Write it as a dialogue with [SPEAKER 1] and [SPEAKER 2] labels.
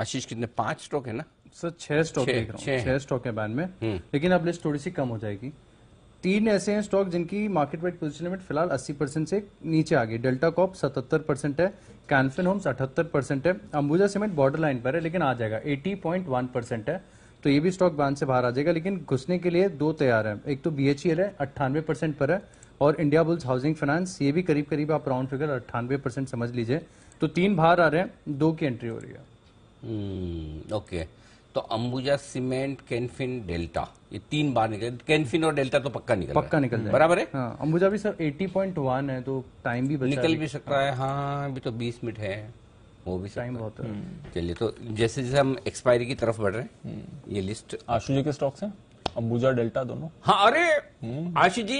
[SPEAKER 1] आशीष कितने पांच स्ट्रोक है ना
[SPEAKER 2] सर छह स्टॉक देख रहा हूँ छह स्टॉक है बैन में हम्म। लेकिन अब लिस्ट थोड़ी सी कम हो जाएगी तीन ऐसे हैं स्टॉक जिनकी मार्केट वेट पोजिशन लिमिट फिलहाल 80 परसेंट से नीचे आ गई डेल्टा कॉप 77 परसेंट है कैनफिन होम्स 78 परसेंट है अंबुजा सीमेंट बॉर्डर लाइन पर है लेकिन आ जाएगा 80.1 परसेंट है तो ये भी स्टॉक बांध से बाहर आ जाएगा लेकिन घुसने के लिए दो तैयार हैं एक तो बी एच ई एल है अट्ठानवे परसेंट पर है और इंडिया बुल्स हाउसिंग फाइनेंस ये भी करीब करीब आप राउंड फिगर अट्ठानवे परसेंट समझ लीजिए तो तीन बाहर आ रहे हैं दो की एंट्री हो रही है
[SPEAKER 3] ओके हम्म, तो अंबुजा सीमेंट कैनफिन डेल्टा ये तीन बार निकल कैनफिन और डेल्टा तो पक्का निकल पक्का निकल जाए बराबर है
[SPEAKER 2] हाँ, अंबुजा भी सर 80.1 है तो टाइम भी निकल भी सकता है
[SPEAKER 3] हाँ अभी तो 20 मिनट है वो भी टाइम बहुत हम्म। चलिए तो जैसे जैसे हम एक्सपायरी की तरफ बढ़ रहे हैं हम्म। ये लिस्ट आशु जी के स्टॉक्स हैं अंबुजा डेल्टा दोनों हाँ अरे हम्म। आशु जी